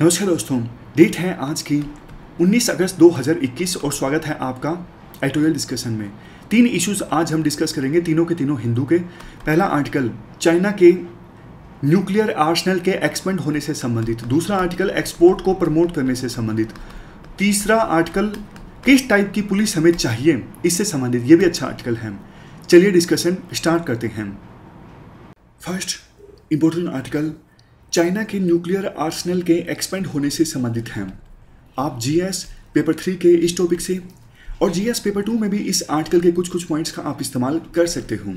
नमस्कार दोस्तों डेट है आज की 19 अगस्त 2021 और स्वागत है आपका एडिटोरियल डिस्कशन में तीन इश्यूज आज हम डिस्कस करेंगे तीनों के तीनों हिंदू के पहला आर्टिकल चाइना के न्यूक्लियर आर्सनल के एक्सपेंड होने से संबंधित दूसरा आर्टिकल एक्सपोर्ट को प्रमोट करने से संबंधित तीसरा आर्टिकल किस टाइप की पुलिस हमें चाहिए इससे संबंधित ये भी अच्छा आर्टिकल है चलिए डिस्कशन स्टार्ट करते हैं फर्स्ट इंपॉर्टेंट आर्टिकल चाइना के न्यूक्लियर आर्सनल के एक्सपेंड होने से संबंधित हैं आप जीएस पेपर थ्री के इस टॉपिक से और जीएस पेपर टू में भी इस आर्टिकल के कुछ कुछ पॉइंट्स का आप इस्तेमाल कर सकते हो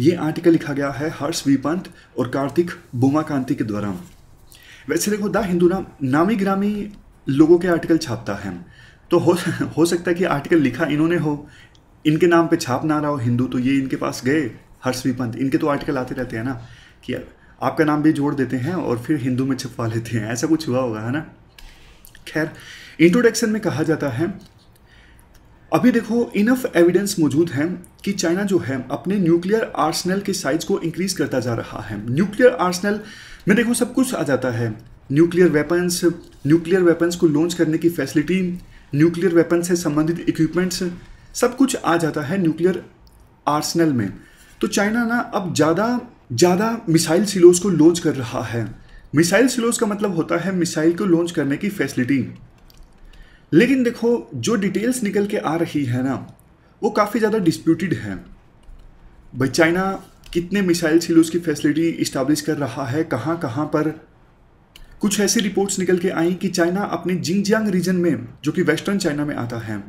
ये आर्टिकल लिखा गया है हर्ष वी और कार्तिक बोमाकांति के द्वारा वैसे देखो द हिंदू नाम नामी ग्रामी लोगों के आर्टिकल छापता है तो हो हो सकता है कि आर्टिकल लिखा इन्होंने हो इनके नाम पे छाप ना रहा हो हिंदू तो ये इनके पास गए हर्ष वी इनके तो आर्टिकल आते रहते हैं ना कि आपका नाम भी जोड़ देते हैं और फिर हिंदू में छिपवा लेते हैं ऐसा कुछ हुआ होगा है ना खैर इंट्रोडक्शन में कहा जाता है अभी देखो इनफ एविडेंस मौजूद है कि चाइना जो है अपने न्यूक्लियर आर्सनल के साइज को इंक्रीज करता जा रहा है न्यूक्लियर आर्सनल में देखो सब कुछ आ जाता है न्यूक्लियर वेपन्स न्यूक्लियर वेपन्स को लॉन्च करने की फैसिलिटी न्यूक्लियर वेपन से संबंधित इक्विपमेंट्स सब कुछ आ जाता है न्यूक्लियर आर्सनल में तो चाइना ना अब ज़्यादा ज़्यादा मिसाइल सिलोज को लॉन्च कर रहा है मिसाइल सिलोज का मतलब होता है मिसाइल को लॉन्च करने की फैसिलिटी लेकिन देखो जो डिटेल्स निकल के आ रही है ना वो काफ़ी ज़्यादा डिस्प्यूटेड है भाई चाइना कितने मिसाइल सिलोज की फैसिलिटी इस्टाब्लिश कर रहा है कहाँ कहाँ पर कुछ ऐसी रिपोर्ट्स निकल के आई कि चाइना अपने जिंगजियांग रीजन में जो कि वेस्टर्न चाइना में आता है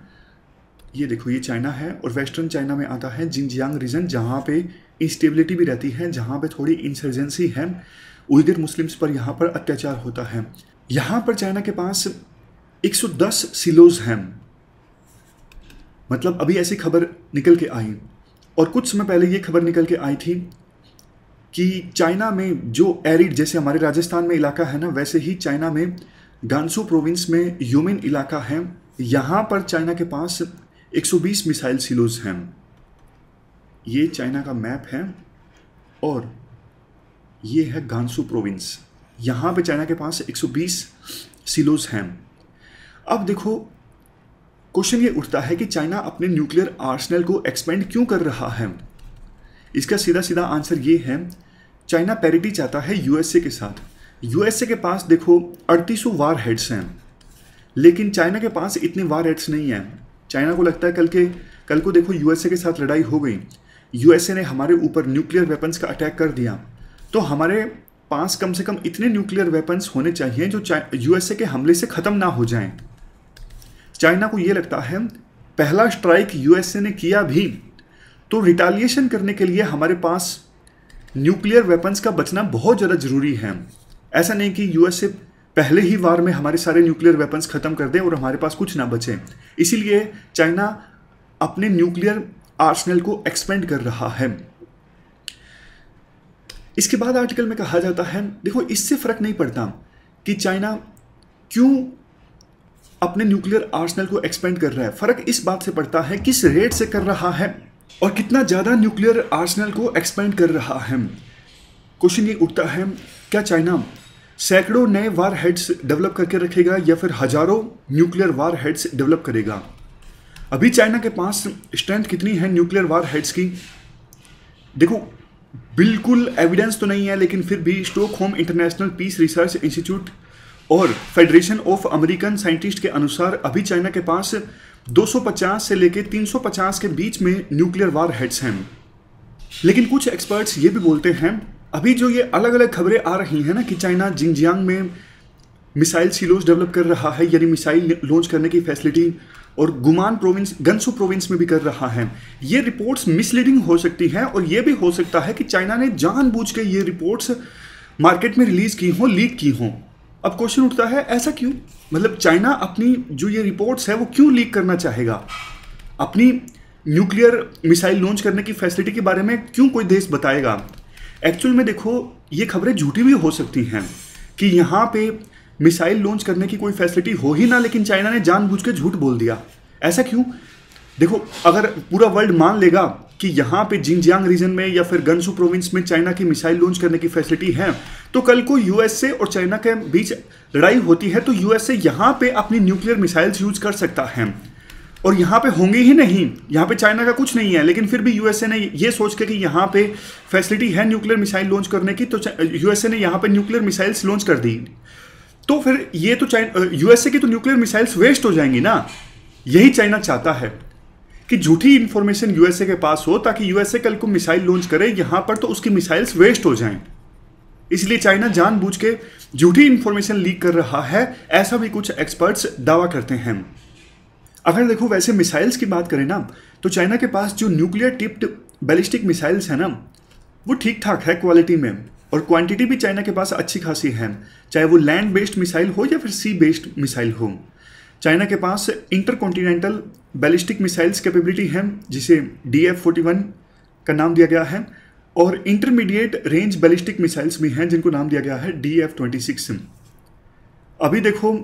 ये देखो ये चाइना है और वेस्टर्न चाइना में आता है जिंगजियांग रीजन जहाँ पे इंस्टेबिलिटी भी रहती है जहाँ पे थोड़ी इंसर्जेंसी है उधर मुस्लिम्स पर यहाँ पर अत्याचार होता है यहाँ पर चाइना के पास 110 सिलोज हैं मतलब अभी ऐसी खबर निकल के आई और कुछ समय पहले ये खबर निकल के आई थी कि चाइना में जो एरिड जैसे हमारे राजस्थान में इलाका है ना वैसे ही चाइना में गांसू प्रोविंस में यूमिन इलाका है यहाँ पर चाइना के पास 120 मिसाइल सिलोज हैं ये चाइना का मैप है और ये है गांसू प्रोविंस यहाँ पे चाइना के पास 120 सिलोज हैं अब देखो क्वेश्चन ये उठता है कि चाइना अपने न्यूक्लियर आर्सनल को एक्सपेंड क्यों कर रहा है इसका सीधा सीधा आंसर ये है चाइना पैरिटी चाहता है यूएसए के साथ यूएसए के पास देखो अड़तीसों वार हेड्स हैं लेकिन चाइना के पास इतने वार हेड्स नहीं हैं चाइना को लगता है कल के कल को देखो यूएसए के साथ लड़ाई हो गई यूएसए ने हमारे ऊपर न्यूक्लियर वेपन्स का अटैक कर दिया तो हमारे पास कम से कम इतने न्यूक्लियर वेपन्स होने चाहिए जो यूएसए के हमले से ख़त्म ना हो जाएं। चाइना को ये लगता है पहला स्ट्राइक यूएसए ने किया भी तो रिटालिएशन करने के लिए हमारे पास न्यूक्लियर वेपन्स का बचना बहुत ज़्यादा ज़रूरी है ऐसा नहीं कि यूएसए पहले ही वार में हमारे सारे न्यूक्लियर वेपन्स ख़त्म कर दें और हमारे पास कुछ ना बचे इसीलिए चाइना अपने न्यूक्लियर आर्सनल को एक्सपेंड कर रहा है इसके बाद आर्टिकल में कहा जाता है देखो इससे फ़र्क नहीं पड़ता कि चाइना क्यों अपने न्यूक्लियर आर्सनल को एक्सपेंड कर रहा है फ़र्क इस बात से पड़ता है किस रेट से कर रहा है और कितना ज़्यादा न्यूक्लियर आर्सनल को एक्सपेंड कर रहा है क्वेश्चन ये उठता है क्या चाइना सैकड़ों नए वार हेड्स डेवलप करके रखेगा या फिर हजारों न्यूक्लियर वार हेड्स डेवलप करेगा अभी चाइना के पास स्ट्रेंथ कितनी है न्यूक्लियर वार हेड्स की देखो बिल्कुल एविडेंस तो नहीं है लेकिन फिर भी Stockholm International Peace Research Institute और फेडरेशन ऑफ अमेरिकन साइंटिस्ट के अनुसार अभी चाइना के पास 250 से लेकर 350 के बीच में न्यूक्लियर वार हेड्स हैं लेकिन कुछ एक्सपर्ट्स ये भी बोलते हैं अभी जो ये अलग अलग खबरें आ रही हैं ना कि चाइना जिंगजियांग में मिसाइल सिलोज डेवलप कर रहा है यानी मिसाइल लॉन्च करने की फैसिलिटी और गुमान प्रोविंस गनसू प्रोविंस में भी कर रहा है ये रिपोर्ट्स मिसलीडिंग हो सकती हैं और ये भी हो सकता है कि चाइना ने जानबूझ के ये रिपोर्ट्स मार्केट में रिलीज़ की हों लीक की हों अब क्वेश्चन उठता है ऐसा क्यों मतलब चाइना अपनी जो ये रिपोर्ट्स है वो क्यों लीक करना चाहेगा अपनी न्यूक्लियर मिसाइल लॉन्च करने की फैसिलिटी के बारे में क्यों कोई देश बताएगा एक्चुअल में देखो ये खबरें झूठी भी हो सकती हैं कि यहाँ पे मिसाइल लॉन्च करने की कोई फैसिलिटी हो ही ना लेकिन चाइना ने जानबूझ के झूठ बोल दिया ऐसा क्यों देखो अगर पूरा वर्ल्ड मान लेगा कि यहाँ पे जिंगजियांग रीजन में या फिर गनसू प्रोविंस में चाइना की मिसाइल लॉन्च करने की फैसिलिटी है तो कल को यूएसए और चाइना के बीच लड़ाई होती है तो यूएसए यहाँ पे अपनी न्यूक्लियर मिसाइल्स यूज कर सकता है और यहाँ पे होंगे ही नहीं यहाँ पे चाइना का कुछ नहीं है लेकिन फिर भी यूएसए ने ये सोच के कि यहाँ पे फैसिलिटी है न्यूक्लियर मिसाइल लॉन्च करने की तो यूएसए ने यहाँ पे न्यूक्लियर मिसाइल्स लॉन्च कर दी तो फिर ये तो चाइना यूएसए की तो न्यूक्लियर मिसाइल्स वेस्ट हो जाएंगी ना यही चाइना चाहता है कि झूठी इन्फॉर्मेशन यूएसए के पास हो ताकि यूएसए कल को मिसाइल लॉन्च करे यहाँ पर तो उसकी मिसाइल्स वेस्ट हो जाएं इसलिए चाइना जानबूझ के झूठी इन्फॉर्मेशन लीक कर रहा है ऐसा भी कुछ एक्सपर्ट्स दावा करते हैं अगर देखो वैसे मिसाइल्स की बात करें ना तो चाइना के पास जो न्यूक्लियर टिप्ड बैलिस्टिक मिसाइल्स हैं ना वो ठीक ठाक है क्वालिटी में और क्वांटिटी भी चाइना के पास अच्छी खासी है चाहे वो लैंड बेस्ड मिसाइल हो या फिर सी बेस्ड मिसाइल हो चाइना के पास intercontinental ballistic missiles capability है जिसे डी एफ फोर्टी वन का नाम दिया गया है और इंटरमीडिएट रेंज बैलिस्टिक मिसाइल्स भी हैं जिनको नाम दिया गया है डी एफ ट्वेंटी सिक्स अभी देखो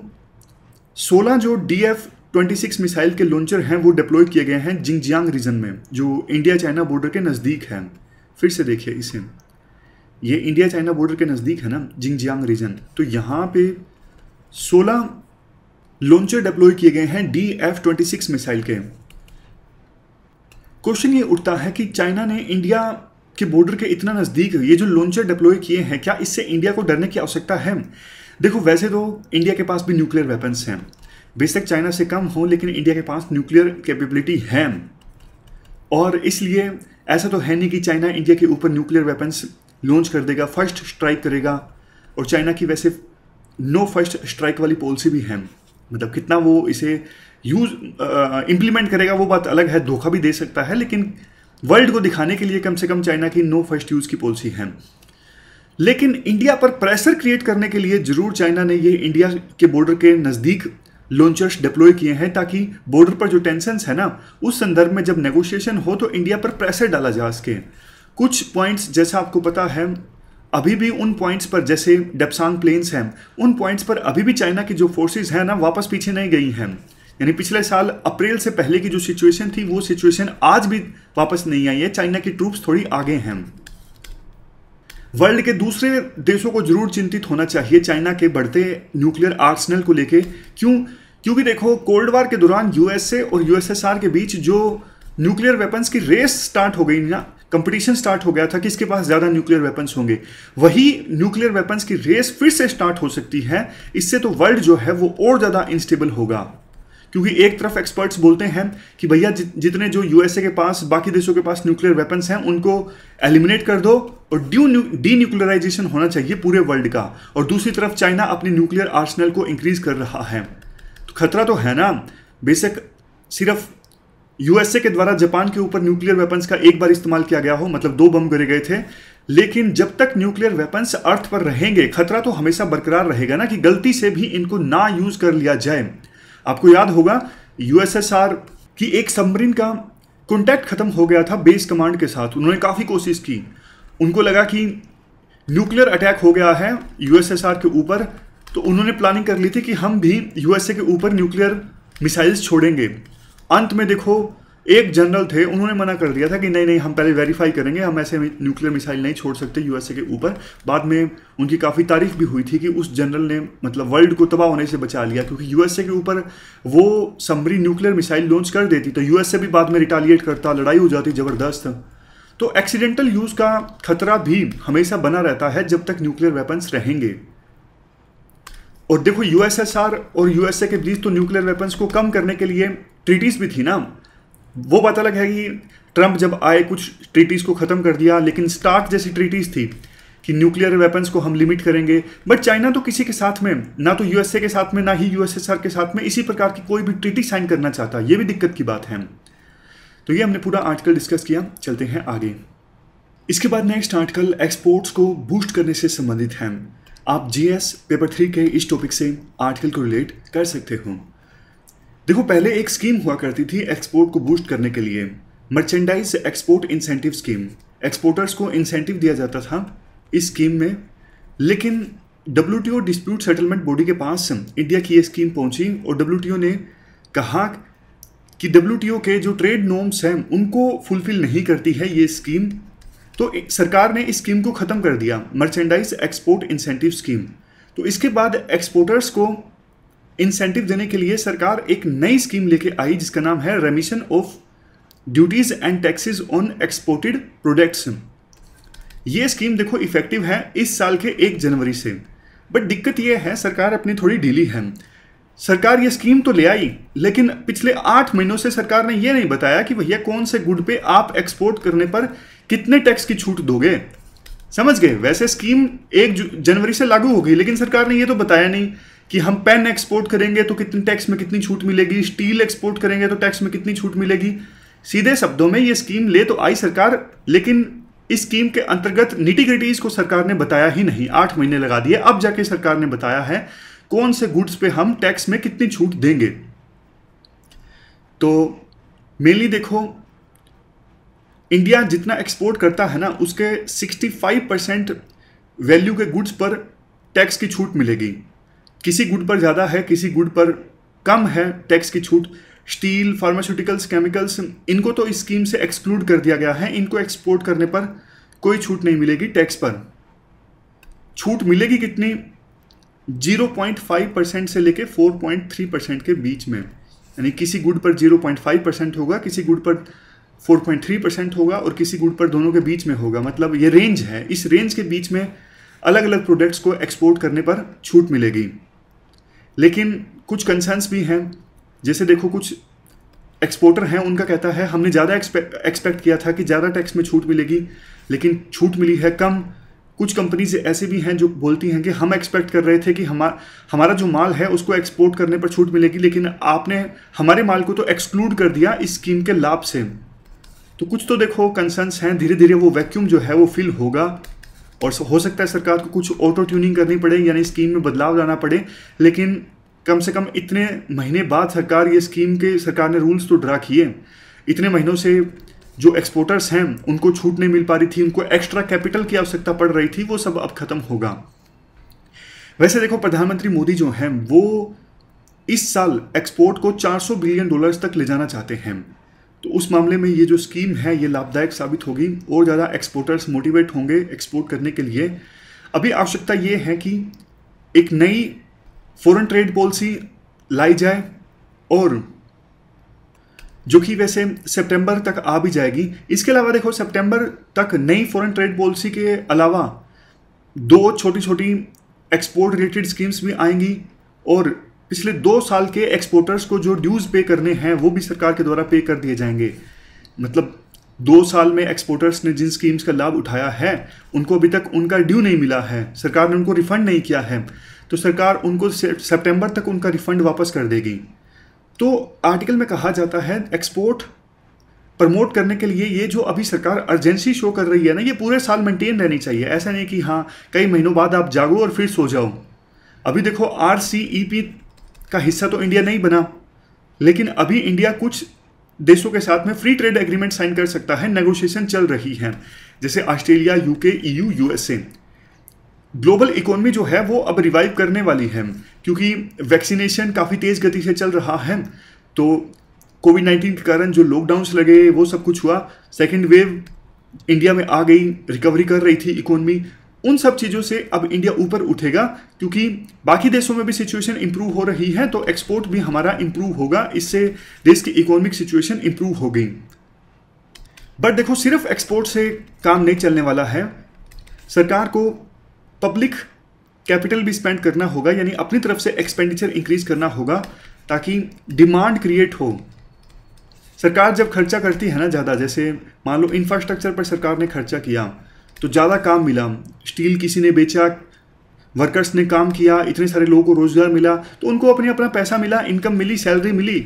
सोलह जो डी एफ 26 मिसाइल के लॉन्चर हैं वो डिप्लॉय किए गए हैं जिंगजियांग रीजन में जो इंडिया चाइना बॉर्डर के नज़दीक है फिर से देखिए इसे ये इंडिया चाइना बॉर्डर के नज़दीक है ना जिंगजियांग रीजन तो यहाँ पे 16 लॉन्चर डिप्लॉय किए गए हैं D F twenty six missile के क्वेश्चन ये उठता है कि चाइना ने इंडिया के बॉर्डर के इतना नज़दीक ये जो लॉन्चर डिप्लॉय किए हैं क्या इससे इंडिया को डरने की आवश्यकता है देखो वैसे तो इंडिया के पास भी न्यूक्लियर वेपन्स हैं बेशक चाइना से कम हो लेकिन इंडिया के पास न्यूक्लियर कैपेबिलिटी है और इसलिए ऐसा तो है नहीं कि चाइना इंडिया के ऊपर न्यूक्लियर वेपन्स लॉन्च कर देगा फर्स्ट स्ट्राइक करेगा और चाइना की वैसे नो फर्स्ट स्ट्राइक वाली पॉलिसी भी है मतलब कितना वो इसे यूज इम्प्लीमेंट करेगा वो बात अलग है धोखा भी दे सकता है लेकिन वर्ल्ड को दिखाने के लिए कम से कम चाइना की नो फर्स्ट यूज़ की पॉलिसी है लेकिन इंडिया पर प्रेशर क्रिएट करने के लिए ज़रूर चाइना ने ये इंडिया के बॉर्डर के नज़दीक लॉन्चर्स डिप्लॉय किए हैं ताकि बॉर्डर पर जो टेंशन है ना उस संदर्भ में जब नेगोशिएशन हो तो इंडिया पर प्रेशर डाला जा सके कुछ पॉइंट्स जैसा आपको पता है अभी भी उन पॉइंट्स पर जैसे डेपसांग प्लेन्स हैं उन पॉइंट्स पर अभी भी चाइना की जो फोर्सेस हैं ना वापस पीछे नहीं गई हैं यानी पिछले साल अप्रैल से पहले की जो सिचुएशन थी वो सिचुएशन आज भी वापस नहीं आई है चाइना की ट्रूप्स थोड़ी आगे हैं वर्ल्ड के दूसरे देशों को जरूर चिंतित होना चाहिए चाइना के बढ़ते न्यूक्लियर आर्सनल को लेके क्यों क्योंकि देखो कोल्ड वार के दौरान यूएसए और यूएसएसआर के बीच जो न्यूक्लियर वेपन्स की रेस स्टार्ट हो गई ना कंपटीशन स्टार्ट हो गया था किसके पास ज़्यादा न्यूक्लियर वेपन्स होंगे वही न्यूक्लियर वेपन्स की रेस फिर से स्टार्ट हो सकती है इससे तो वर्ल्ड जो है वो और ज़्यादा इंस्टेबल होगा क्योंकि एक तरफ एक्सपर्ट्स बोलते हैं कि भैया जितने जो यूएसए के पास बाकी देशों के पास न्यूक्लियर वेपन्स हैं उनको एलिमिनेट कर दो और ड्यू डी न्यूक्लियराइजेशन होना चाहिए पूरे वर्ल्ड का और दूसरी तरफ चाइना अपने न्यूक्लियर आर्सनल को इंक्रीज कर रहा है तो खतरा तो है ना बेशक सिर्फ यूएसए के द्वारा जापान के ऊपर न्यूक्लियर वेपन्स का एक बार इस्तेमाल किया गया हो मतलब दो बम गिरे गए थे लेकिन जब तक न्यूक्लियर वेपन्स अर्थ पर रहेंगे खतरा तो हमेशा बरकरार रहेगा ना कि गलती से भी इनको ना यूज कर लिया जाए आपको याद होगा यूएसएसआर की एक सबमरीन का कॉन्टैक्ट ख़त्म हो गया था बेस कमांड के साथ उन्होंने काफ़ी कोशिश की उनको लगा कि न्यूक्लियर अटैक हो गया है यूएसएसआर के ऊपर तो उन्होंने प्लानिंग कर ली थी कि हम भी यूएसए के ऊपर न्यूक्लियर मिसाइल्स छोड़ेंगे अंत में देखो एक जनरल थे उन्होंने मना कर दिया था कि नहीं नहीं हम पहले वेरीफाई करेंगे हम ऐसे न्यूक्लियर मिसाइल नहीं छोड़ सकते यूएसए के ऊपर बाद में उनकी काफ़ी तारीफ भी हुई थी कि उस जनरल ने मतलब वर्ल्ड को तबाह होने से बचा लिया क्योंकि यूएसए के ऊपर वो समरी न्यूक्लियर मिसाइल लॉन्च कर देती तो यूएसए भी बाद में रिटालिएट करता लड़ाई हो जाती ज़बरदस्त तो एक्सीडेंटल यूज़ का खतरा भी हमेशा बना रहता है जब तक न्यूक्लियर वेपन्स रहेंगे और देखो यूएसएसआर और यूएसए के बीच तो न्यूक्लियर वेपन्स को कम करने के लिए ट्रीटीज भी थी ना वो बात अलग है कि ट्रंप जब आए कुछ ट्रीटीज़ को ख़त्म कर दिया लेकिन स्टार्ट जैसी ट्रीटीज़ थी कि न्यूक्लियर वेपन्स को हम लिमिट करेंगे बट चाइना तो किसी के साथ में ना तो यूएसए के साथ में ना ही यूएसएसआर के साथ में इसी प्रकार की कोई भी ट्रीटी साइन करना चाहता ये भी दिक्कत की बात है तो ये हमने पूरा आर्टिकल डिस्कस किया चलते हैं आगे इसके बाद नेक्स्ट आर्टिकल एक्सपोर्ट्स को बूस्ट करने से संबंधित है आप जीएस पेपर थ्री के इस टॉपिक से आर्टिकल को रिलेट कर सकते हो देखो पहले एक स्कीम हुआ करती थी एक्सपोर्ट को बूस्ट करने के लिए merchandise export incentive scheme exporters को इंसेंटिव दिया जाता था इस स्कीम में लेकिन डब्ल्यू डिस्प्यूट सेटलमेंट बॉडी के पास इंडिया की ये स्कीम पहुंची और डब्ल्यू ने कहा कि डब्ल्यू के जो ट्रेड नॉर्म्स हैं उनको फुलफिल नहीं करती है ये स्कीम तो सरकार ने इस स्कीम को ख़त्म कर दिया मर्चेंडाइज एक्सपोर्ट इंसेंटिव स्कीम तो इसके बाद एक्सपोर्टर्स को इंसेंटिव देने के लिए सरकार एक नई स्कीम लेके आई जिसका नाम है remission of duties and taxes on exported products ये स्कीम देखो इफेक्टिव है इस साल के एक जनवरी से बट दिक्कत यह है सरकार अपनी थोड़ी ढीली है सरकार ये स्कीम तो ले आई लेकिन पिछले आठ महीनों से सरकार ने यह नहीं बताया कि भैया कौन से गुड पे आप एक्सपोर्ट करने पर कितने टैक्स की छूट दोगे समझ गए वैसे स्कीम एक जनवरी से लागू हो गई लेकिन सरकार ने यह तो बताया नहीं कि हम पेन एक्सपोर्ट करेंगे तो कितनी टैक्स में कितनी छूट मिलेगी स्टील एक्सपोर्ट करेंगे तो टैक्स में कितनी छूट मिलेगी सीधे शब्दों में ये स्कीम ले तो आई सरकार लेकिन इस स्कीम के अंतर्गत निटिग्रिटीज को सरकार ने बताया ही नहीं आठ महीने लगा दिए अब जाके सरकार ने बताया है कौन से गुड्स पे हम टैक्स में कितनी छूट देंगे तो मेनली देखो इंडिया जितना एक्सपोर्ट करता है ना उसके 65 परसेंट वैल्यू के गुड्स पर टैक्स की छूट मिलेगी किसी गुड पर ज़्यादा है किसी गुड पर कम है टैक्स की छूट स्टील फार्मास्यूटिकल्स केमिकल्स इनको तो इस स्कीम से एक्सक्लूड कर दिया गया है इनको एक्सपोर्ट करने पर कोई छूट नहीं मिलेगी टैक्स पर छूट मिलेगी कितनी 0.5 परसेंट से लेके 4.3 परसेंट के बीच में यानी किसी गुड पर 0.5 परसेंट होगा किसी गुड पर 4.3 परसेंट होगा और किसी गुड पर दोनों के बीच में होगा मतलब ये रेंज है इस रेंज के बीच में अलग अलग प्रोडक्ट्स को एक्सपोर्ट करने पर छूट मिलेगी लेकिन कुछ कंसर्न्स भी हैं जैसे देखो कुछ एक्सपोर्टर हैं उनका कहता है हमने ज़्यादा एक्सपेक्ट किया था कि ज़्यादा टैक्स में छूट मिलेगी लेकिन छूट मिली है कम कुछ कंपनीज ऐसे भी हैं जो बोलती हैं कि हम एक्सपेक्ट कर रहे थे कि हमारा हमारा जो माल है उसको एक्सपोर्ट करने पर छूट मिलेगी लेकिन आपने हमारे माल को तो एक्सक्लूड कर दिया इस स्कीम के लाभ से तो कुछ तो देखो कंसर्न्स हैं धीरे धीरे वो वैक्यूम जो है वो फिल होगा और हो सकता है सरकार को कुछ ऑटो ट्यूनिंग करनी पड़े यानी स्कीम में बदलाव लाना पड़े लेकिन कम से कम इतने महीने बाद सरकार ये स्कीम के सरकार ने रूल्स तो ड्रा किए इतने महीनों से जो एक्सपोर्टर्स हैं उनको छूट नहीं मिल पा रही थी उनको एक्स्ट्रा कैपिटल की आवश्यकता पड़ रही थी वो सब अब खत्म होगा वैसे देखो प्रधानमंत्री मोदी जो हैं वो इस साल एक्सपोर्ट को 400 बिलियन डॉलर्स तक ले जाना चाहते हैं तो उस मामले में ये जो स्कीम है ये लाभदायक साबित होगी और ज़्यादा एक्सपोर्टर्स मोटिवेट होंगे एक्सपोर्ट करने के लिए अभी आवश्यकता ये है कि एक नई फॉरेन ट्रेड पॉलिसी लाई जाए और जो कि वैसे सितंबर तक आ भी जाएगी इसके अलावा देखो सितंबर तक नई फॉरेन ट्रेड पॉलिसी के अलावा दो छोटी छोटी एक्सपोर्ट रिलेटेड स्कीम्स भी आएंगी और पिछले दो साल के एक्सपोर्टर्स को जो ड्यूज पे करने हैं वो भी सरकार के द्वारा पे कर दिए जाएंगे मतलब दो साल में एक्सपोर्टर्स ने जिन स्कीम्स का लाभ उठाया है उनको अभी तक उनका ड्यू नहीं मिला है सरकार ने उनको रिफंड नहीं किया है तो सरकार उनको सितंबर तक उनका रिफंड वापस कर देगी तो आर्टिकल में कहा जाता है एक्सपोर्ट प्रमोट करने के लिए ये जो अभी सरकार अर्जेंसी शो कर रही है ना ये पूरे साल मेंटेन रहनी चाहिए ऐसा नहीं कि हाँ कई महीनों बाद आप जागो और फिर सो जाओ अभी देखो आर सी ई पी का हिस्सा तो इंडिया नहीं बना लेकिन अभी इंडिया कुछ देशों के साथ में फ्री ट्रेड एग्रीमेंट साइन कर सकता है नेगोशिएशन चल रही है जैसे Australia UK EU USA global economy जो है वो अब रिवाइव करने वाली है क्योंकि वैक्सीनेशन काफ़ी तेज़ गति से चल रहा है तो कोविड नाइन्टीन के कारण जो लॉकडाउंस लगे वो सब कुछ हुआ सेकेंड वेव इंडिया में आ गई रिकवरी कर रही थी इकोनॉमी उन सब चीज़ों से अब इंडिया ऊपर उठेगा क्योंकि बाकी देशों में भी सिचुएशन इंप्रूव हो रही है तो एक्सपोर्ट भी हमारा इंप्रूव होगा इससे देश की इकोनॉमिक सिचुएशन इंप्रूव हो गई बट देखो सिर्फ एक्सपोर्ट से काम नहीं चलने वाला है सरकार को पब्लिक कैपिटल भी स्पेंड करना होगा यानी अपनी तरफ से एक्सपेंडिचर इंक्रीज करना होगा ताकि डिमांड क्रिएट हो सरकार जब खर्चा करती है ना ज़्यादा जैसे मान लो इंफ्रास्ट्रक्चर पर सरकार ने खर्चा किया तो ज़्यादा काम मिला स्टील किसी ने बेचा वर्कर्स ने काम किया इतने सारे लोगों को रोज़गार मिला तो उनको अपने अपना पैसा मिला इनकम मिली सैलरी मिली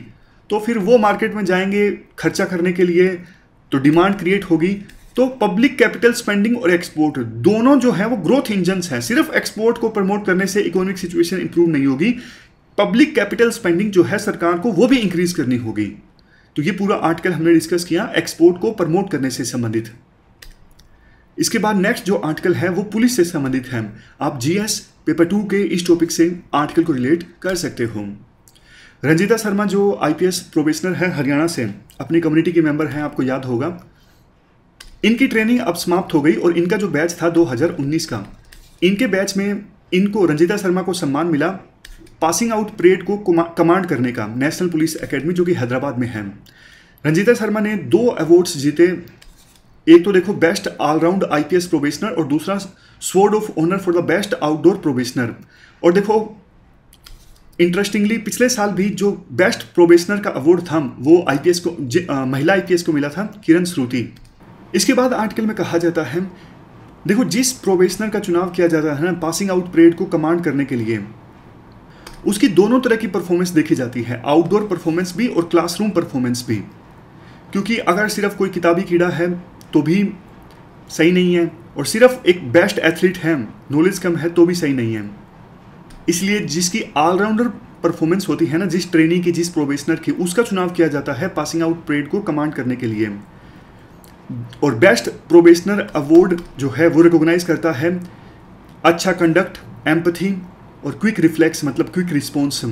तो फिर वो मार्केट में जाएंगे खर्चा करने के लिए तो डिमांड क्रिएट होगी तो पब्लिक कैपिटल स्पेंडिंग और एक्सपोर्ट दोनों जो है वो ग्रोथ इंजन्स हैं सिर्फ एक्सपोर्ट को प्रमोट करने से इकोनॉमिक सिचुएशन इंप्रूव नहीं होगी पब्लिक कैपिटल स्पेंडिंग जो है सरकार को वो भी इंक्रीज करनी होगी तो ये पूरा आर्टिकल हमने डिस्कस किया एक्सपोर्ट को प्रमोट करने से संबंधित इसके बाद नेक्स्ट जो आर्टिकल है वो पुलिस से संबंधित है आप जीएस पेपर टू के इस टॉपिक से आर्टिकल को रिलेट कर सकते हो रंजीता शर्मा जो आईपीएस प्रोबेशनर है हरियाणा से अपनी कम्युनिटी के मेंबर हैं आपको याद होगा इनकी ट्रेनिंग अब समाप्त हो गई और इनका जो बैच था 2019 का इनके बैच में इनको रंजीता शर्मा को सम्मान मिला पासिंग आउट परेड को कमांड करने का नेशनल पुलिस एकेडमी जो कि हैदराबाद में है रंजीता शर्मा ने दो अवार्ड्स जीते एक तो देखो बेस्ट ऑलराउंड आईपीएस प्रोबेशनर और दूसरा sword of honour for the best outdoor probationer और देखो इंटरेस्टिंगली पिछले साल भी जो बेस्ट प्रोबेशनर का अवार्ड था वो आईपीएस को आ, महिला आईपीएस को मिला था किरण श्रुति इसके बाद आर्टिकल में कहा जाता है देखो जिस प्रोबेशनर का चुनाव किया जाता है ना पासिंग आउट परेड को कमांड करने के लिए उसकी दोनों तरह की परफॉर्मेंस देखी जाती है आउटडोर परफॉर्मेंस भी और क्लासरूम परफॉर्मेंस भी क्योंकि अगर सिर्फ कोई किताबी कीड़ा है तो भी सही नहीं है और सिर्फ एक बेस्ट एथलीट है नॉलेज कम है तो भी सही नहीं है इसलिए जिसकी ऑलराउंडर परफॉर्मेंस होती है ना जिस ट्रेनी की जिस प्रोबेशनर की उसका चुनाव किया जाता है पासिंग आउट परेड को कमांड करने के लिए और बेस्ट प्रोबेशनर अवार्ड जो है वो रिकॉग्नाइज करता है अच्छा कंडक्ट एम्पथी और क्विक रिफ्लेक्स मतलब क्विक रिस्पॉन्स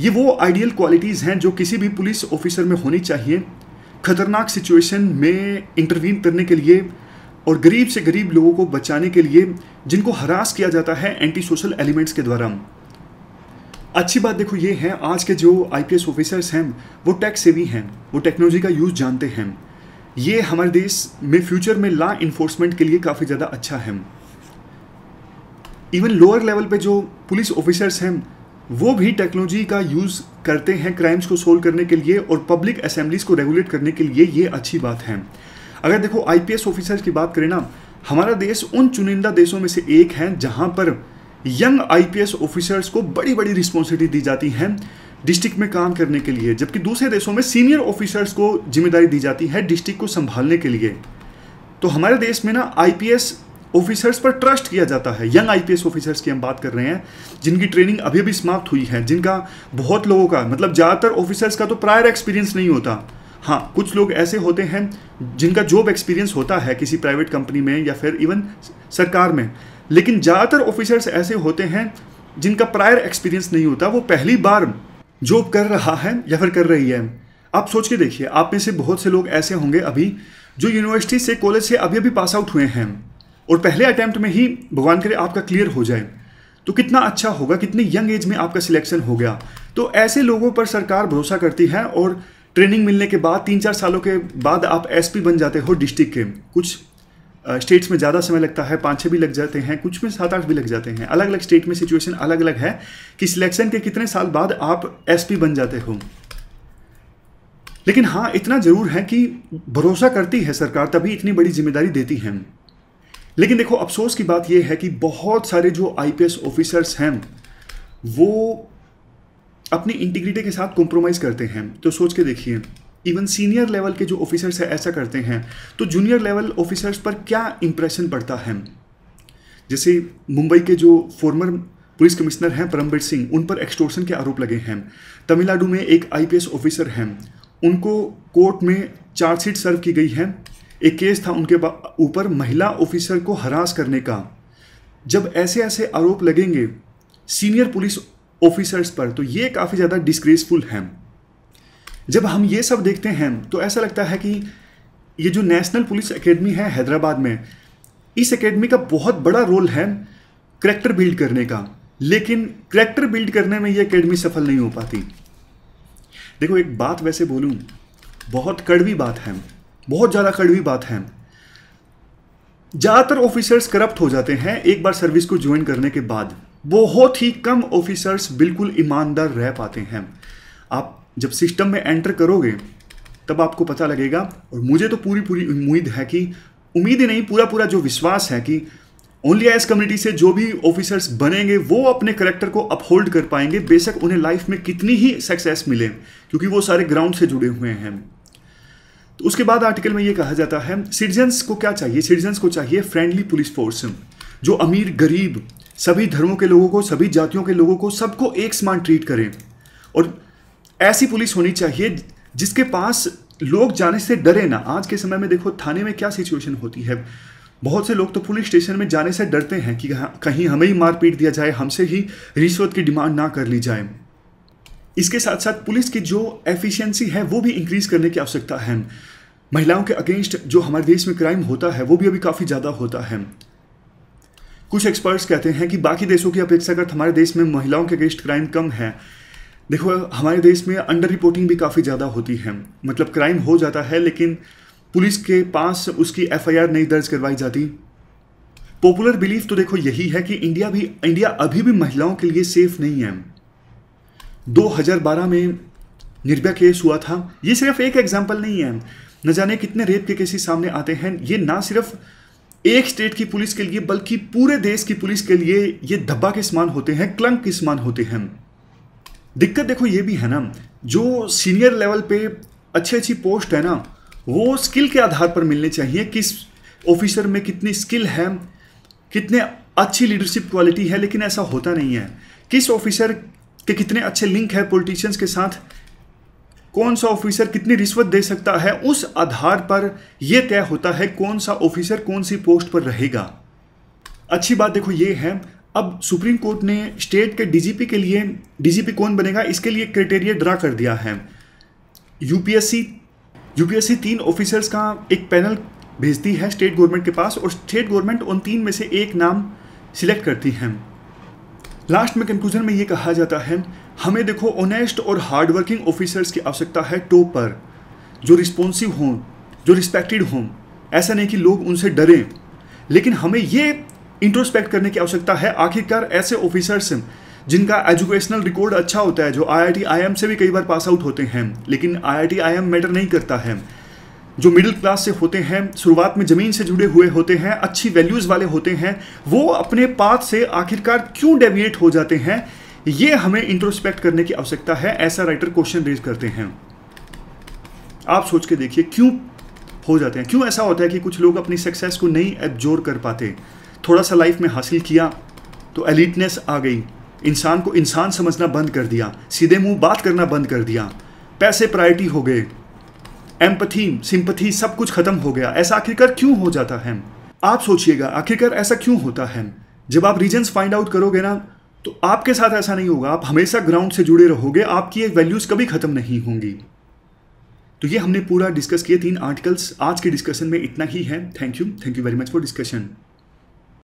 ये वो आइडियल क्वालिटीज़ हैं जो किसी भी पुलिस ऑफिसर में होनी चाहिए खतरनाक सिचुएशन में इंटरवीन करने के लिए और गरीब से गरीब लोगों को बचाने के लिए जिनको हरास किया जाता है एंटी सोशल एलिमेंट्स के द्वारा अच्छी बात देखो ये है आज के जो आईपीएस ऑफिसर्स हैं वो टेक सेवी हैं वो टेक्नोलॉजी का यूज़ जानते हैं ये हमारे देश में फ्यूचर में लॉ इन्फोर्समेंट के लिए काफ़ी ज़्यादा अच्छा है इवन लोअर लेवल पे जो पुलिस ऑफिसर्स हैं वो भी टेक्नोलॉजी का यूज़ करते हैं क्राइम्स को सोल्व करने के लिए और पब्लिक असेंबलीज को रेगुलेट करने के लिए ये अच्छी बात है अगर देखो आईपीएस ऑफिसर्स की बात करें ना हमारा देश उन चुनिंदा देशों में से एक है जहां पर यंग आईपीएस ऑफिसर्स को बड़ी बड़ी रिस्पॉन्सिबिलिटी दी जाती है डिस्ट्रिक्ट में काम करने के लिए जबकि दूसरे देशों में सीनियर ऑफिसर्स को जिम्मेदारी दी जाती है डिस्ट्रिक्ट को संभालने के लिए तो हमारे देश में ना आईपीएस ऑफिसर्स पर ट्रस्ट किया जाता है यंग आईपीएस ऑफिसर्स की हम बात कर रहे हैं जिनकी ट्रेनिंग अभी अभी समाप्त हुई है जिनका बहुत लोगों का मतलब ज़्यादातर ऑफिसर्स का तो प्रायर एक्सपीरियंस नहीं होता हाँ कुछ लोग ऐसे होते हैं जिनका जॉब एक्सपीरियंस होता है किसी प्राइवेट कंपनी में या फिर इवन सरकार में लेकिन ज़्यादातर ऑफिसर्स ऐसे होते हैं जिनका प्रायर एक्सपीरियंस नहीं होता वो पहली बार जॉब कर रहा है या फिर कर रही है आप सोच के देखिए आप में से बहुत से लोग ऐसे होंगे अभी जो यूनिवर्सिटी से कॉलेज से अभी अभी पास आउट हुए हैं और पहले अटैम्प्ट में ही भगवान करे आपका क्लियर हो जाए तो कितना अच्छा होगा कितने यंग एज में आपका सिलेक्शन हो गया तो ऐसे लोगों पर सरकार भरोसा करती है और ट्रेनिंग मिलने के बाद तीन चार सालों के बाद आप एसपी बन जाते हो डिस्ट्रिक्ट के कुछ स्टेट्स में ज़्यादा समय लगता है पाँच छः भी लग जाते हैं कुछ में सात आठ भी लग जाते हैं अलग अलग स्टेट में सिचुएशन अलग अलग है कि सिलेक्शन के कितने साल बाद आप एस बन जाते हो लेकिन हाँ इतना ज़रूर है कि भरोसा करती है सरकार तभी इतनी बड़ी जिम्मेदारी देती है लेकिन देखो अफसोस की बात यह है कि बहुत सारे जो आईपीएस ऑफिसर्स हैं वो अपनी इंटीग्रिटी के साथ कॉम्प्रोमाइज करते हैं तो सोच के देखिए इवन सीनियर लेवल के जो ऑफिसर्स हैं ऐसा करते हैं तो जूनियर लेवल ऑफिसर्स पर क्या इंप्रेशन पड़ता है जैसे मुंबई के जो फॉर्मर पुलिस कमिश्नर हैं परमबीर सिंह उन पर एक्सटोर्शन के आरोप लगे हैं तमिलनाडु में एक आईपीएस ऑफिसर हैं उनको कोर्ट में चार्जशीट सर्व की गई है एक केस था उनके ऊपर महिला ऑफिसर को हरास करने का जब ऐसे ऐसे आरोप लगेंगे सीनियर पुलिस ऑफिसर्स पर तो ये काफ़ी ज़्यादा डिस्ग्रेसफुल हैं जब हम ये सब देखते हैं तो ऐसा लगता है कि ये जो नेशनल पुलिस एकेडमी है हैदराबाद में इस एकेडमी का बहुत बड़ा रोल है करैक्टर बिल्ड करने का लेकिन करैक्टर बिल्ड करने में ये एकेडमी सफल नहीं हो पाती देखो एक बात वैसे बोलूँ बहुत कड़वी बात है बहुत ज़्यादा कड़वी बात है ज़्यादातर ऑफिसर्स करप्ट हो जाते हैं एक बार सर्विस को ज्वाइन करने के बाद बहुत ही कम ऑफिसर्स बिल्कुल ईमानदार रह पाते हैं आप जब सिस्टम में एंटर करोगे तब आपको पता लगेगा और मुझे तो पूरी पूरी उम्मीद है कि उम्मीद ही नहीं पूरा पूरा जो विश्वास है कि ओनली आई कम्युनिटी से जो भी ऑफिसर्स बनेंगे वो अपने करेक्टर को अपहोल्ड कर पाएंगे बेशक उन्हें लाइफ में कितनी ही सक्सेस मिले क्योंकि वो सारे ग्राउंड से जुड़े हुए हैं तो उसके बाद आर्टिकल में ये कहा जाता है सिटीजन्स को क्या चाहिए सिटीजन्स को चाहिए फ्रेंडली पुलिस फोर्स जो अमीर गरीब सभी धर्मों के लोगों को सभी जातियों के लोगों को सबको एक समान ट्रीट करें और ऐसी पुलिस होनी चाहिए जिसके पास लोग जाने से डरे ना आज के समय में देखो थाने में क्या सिचुएशन होती है बहुत से लोग तो पुलिस स्टेशन में जाने से डरते हैं कि कहीं हमें ही मार पीट दिया जाए हमसे ही रिश्वत की डिमांड ना कर ली जाए इसके साथ साथ पुलिस की जो एफिशिएंसी है वो भी इंक्रीज करने की आवश्यकता है महिलाओं के अगेंस्ट जो हमारे देश में क्राइम होता है वो भी अभी काफ़ी ज़्यादा होता है कुछ एक्सपर्ट्स कहते हैं कि बाकी देशों की अपेक्षाकृत हमारे देश में महिलाओं के अगेंस्ट क्राइम कम है देखो हमारे देश में अंडर रिपोर्टिंग भी काफ़ी ज़्यादा होती है मतलब क्राइम हो जाता है लेकिन पुलिस के पास उसकी एफआईआर नहीं दर्ज करवाई जाती पॉपुलर बिलीफ तो देखो यही है कि इंडिया भी इंडिया अभी भी महिलाओं के लिए सेफ नहीं है 2012 में निर्भया केस हुआ था ये सिर्फ एक एग्जाम्पल नहीं है न जाने कितने रेप के केसेस सामने आते हैं ये ना सिर्फ एक स्टेट की पुलिस के लिए बल्कि पूरे देश की पुलिस के लिए ये धब्बा के समान होते हैं क्लंक के समान होते हैं दिक्कत देखो ये भी है ना जो सीनियर लेवल पे अच्छी अच्छी पोस्ट है ना वो स्किल के आधार पर मिलने चाहिए किस ऑफिसर में कितनी स्किल है कितने अच्छी लीडरशिप क्वालिटी है लेकिन ऐसा होता नहीं है किस ऑफिसर के कितने अच्छे लिंक है पॉलिटिशियंस के साथ कौन सा ऑफिसर कितनी रिश्वत दे सकता है उस आधार पर यह तय होता है कौन सा ऑफिसर कौन सी पोस्ट पर रहेगा अच्छी बात देखो ये है अब सुप्रीम कोर्ट ने स्टेट के डीजीपी के लिए डीजीपी कौन बनेगा इसके लिए क्राइटेरिया ड्रा कर दिया है यूपीएससी यूपीएससी तीन ऑफिसर्स का एक पैनल भेजती है स्टेट गवर्नमेंट के पास और स्टेट गवर्नमेंट उन तीन में से एक नाम सिलेक्ट करती है लास्ट में कंक्लूजन में ये कहा जाता है हमें देखो ऑनेस्ट और हार्डवर्किंग ऑफिसर्स की आवश्यकता है टॉप पर जो रिस्पॉन्सिव हों जो रिस्पेक्टेड हों ऐसा नहीं कि लोग उनसे डरें लेकिन हमें ये इंट्रोस्पेक्ट करने की आवश्यकता है आखिरकार ऐसे ऑफिसर्स जिनका एजुकेशनल रिकॉर्ड अच्छा होता है जो आई आई से भी कई बार पास आउट होते हैं लेकिन आई आई मैटर नहीं करता है जो मिडिल क्लास से होते हैं शुरुआत में ज़मीन से जुड़े हुए होते हैं अच्छी वैल्यूज़ वाले होते हैं वो अपने पाथ से आखिरकार क्यों डेविएट हो जाते हैं ये हमें इंट्रोस्पेक्ट करने की आवश्यकता है ऐसा राइटर क्वेश्चन रेज करते हैं आप सोच के देखिए क्यों हो जाते हैं क्यों ऐसा होता है कि कुछ लोग अपनी सक्सेस को नहीं एब्जोर कर पाते थोड़ा सा लाइफ में हासिल किया तो एलिटनेस आ गई इंसान को इंसान समझना बंद कर दिया सीधे मुंह बात करना बंद कर दिया पैसे प्रायोरिटी हो गए एम्पथी सिंपथी सब कुछ खत्म हो गया ऐसा आखिरकार क्यों हो जाता है आप सोचिएगा आखिरकार ऐसा क्यों होता है जब आप रीजन्स फाइंड आउट करोगे ना तो आपके साथ ऐसा नहीं होगा आप हमेशा ग्राउंड से जुड़े रहोगे आपकी ये वैल्यूज़ कभी ख़त्म नहीं होंगी तो ये हमने पूरा डिस्कस किए तीन आर्टिकल्स आज के डिस्कशन में इतना ही है thank you thank you very much for discussion